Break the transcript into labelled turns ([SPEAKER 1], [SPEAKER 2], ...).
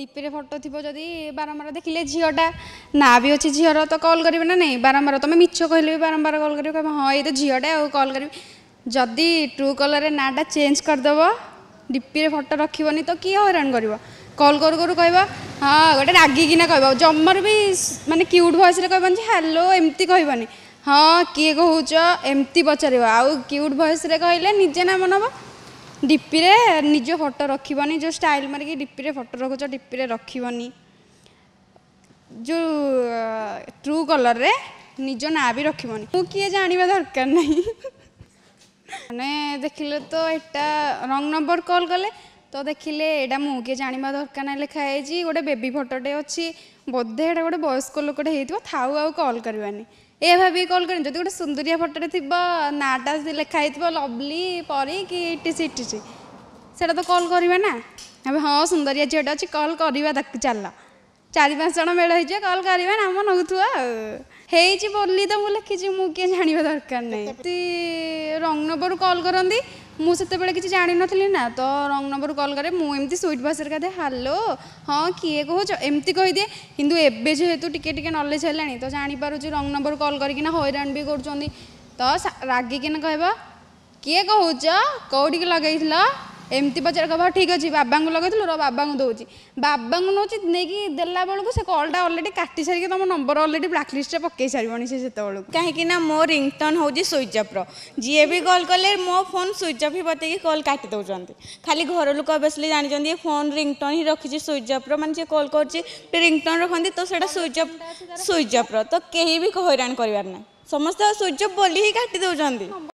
[SPEAKER 1] ডিপিরে photo থিব যদি বারম্বার দেখলে ঝিওটা না বি অছি ঝিওর তো কল করবে না নাই বারম্বার তুমি মিছ কহিলে বি বারম্বার কল করবে কবে হ্যাঁ এই তো ঝিওটা আও কল করবি যদি ট্রু কলরে নাটা চেঞ্জ করদেব ডিপিরে ফটো রাখবনি তো কি হইরাণ করব কল করু করু কইব হ্যাঁ গোটে রাগিকিনা কইব জমার বি মানে কিউট ভয়েসরে কইব যে হ্যালো এমতি কইবনি হ্যাঁ কিয়ে কহুছ এমতি পচারিব আউ কিউট ভয়েসরে কইলে নিজে নাম নব ডিপিরে নিজ ফটো রখবনি যে স্টাইল মারিকি ডিপিরে ফটো রখুছ ডিপিরে রখবনি যে ট্রু কলর্রে নিজ না বি রখবনি মু কি জাঁয়া দরকার নাই মানে দেখলে তো এটা রং নম্বর কল কলে ତ ଦେଖିଲେ ଏଇଟା ମୁଁ କିଏ ଜାଣିବା ଦରକାର ନାହିଁ ଲେଖା ହେଇଛି ଗୋଟେ ବେବି ଫଟୋଟେ ଅଛି ବୋଧେ ଏଇଟା ଗୋଟେ ବୟସ୍କ ଲୋକଟେ ହେଇଥିବ ଥାଉ ଆଉ କଲ୍ କରିବାନି ଏ ଭାବିକି କଲ୍ କରିନି ଯଦି ଗୋଟେ ସୁନ୍ଦରିଆ ଫଟୋଟେ ଥିବ ନାଁଟା ଲେଖା ହେଇଥିବ ଲଭ୍ଲି ପରି କି ଇଟିସି ଇଟିସି ସେଇଟା ତ କଲ୍ କରିବା ନା ଏବେ ହଁ ସୁନ୍ଦରିଆ ଝିଅଟେ ଅଛି କଲ୍ କରିବା ତାକୁ ଚାଲ ଚାରି ପାଞ୍ଚ ଜଣ ମେଳ ହେଇଯିବ କଲ୍ କରିବା ନାମ ନେଉଥିବ ଆଉ ହେଇଛି ବୋଲି ତ ମୁଁ ଲେଖିଛି ମୁଁ କିଏ ଜାଣିବା ଦରକାର ନାହିଁ ରଙ୍ଗ ନମ୍ବରରୁ କଲ୍ କରନ୍ତି ମୁଁ ସେତେବେଳେ କିଛି ଜାଣିନଥିଲି ନା ତ ରଙ୍ଗ ନମ୍ବରକୁ କଲ୍ କରେ ମୁଁ ଏମିତି ସୁଇଟ୍ ଭାଷାରେ କାଦେ ହ୍ୟାଲୋ ହଁ କିଏ କହୁଛ ଏମିତି କହିଦିଏ କିନ୍ତୁ ଏବେ ଯେହେତୁ ଟିକେ ଟିକେ ନଲେଜ୍ ହେଲାଣି ତ ଜାଣିପାରୁଛି ରଙ୍ଗ ନମ୍ବର କଲ୍ କରିକିନା ହଇରାଣ ବି କରୁଛନ୍ତି ତ ରାଗିକିନା କହିବ କିଏ କହୁଛ କେଉଁଠିକି ଲଗେଇଥିଲ ଏମିତି ପଚାରିକ ହଉ ଠିକ୍ ଅଛି ବାବାଙ୍କୁ ଲଗେଇଥିଲୁ ର ବାବାଙ୍କୁ ଦେଉଛି ବାବାଙ୍କୁ ନେଉଛି ନେଇକି ଦେଲା ବେଳକୁ ସେ କଲ୍ଟା ଅଲରେଡ଼ି କାଟି ସାରିକି ତମ ନମ୍ବର ଅଲରେଡ଼ି ବ୍ଲାକ୍ଲିଷ୍ଟରେ ପକାଇ ସାରିବଣି ସେ ସେତେବେଳକୁ କାହିଁକି ନା ମୋ ରିଙ୍ଗଟନ୍ ହେଉଛି ସୁଇଚ୍ ଅଫ୍ର ଯିଏ ବି କଲ୍ କଲେ ମୋ ଫୋନ୍ ସୁଇଚ୍ ଅଫ୍ ହିଁ ବତେଇକି କଲ୍ କାଟି ଦେଉଛନ୍ତି ଖାଲି ଘର ଲୋକ ଅବଶ୍ୟ ଜାଣିଛନ୍ତି ଏ ଫୋନ୍ ରିଙ୍ଗଟନ୍ ହିଁ ରଖିଛି ସୁଇଚ୍ ଅଫ୍ର ମାନେ ଯିଏ କଲ୍ କରୁଛି ରିଙ୍ଗଟନ୍ ରଖନ୍ତି ତ ସେଇଟା ସୁଇଚ୍ ଅଫ୍ ସୁଇଚ୍ ଅଫ୍ର ତ କେହି ବି ହଇରାଣ କରିବାର ନାହିଁ ସମସ୍ତେ ସୁଇଚ୍ ଅଫ୍ ବୋଲି ହିଁ କାଟି ଦେଉଛନ୍ତି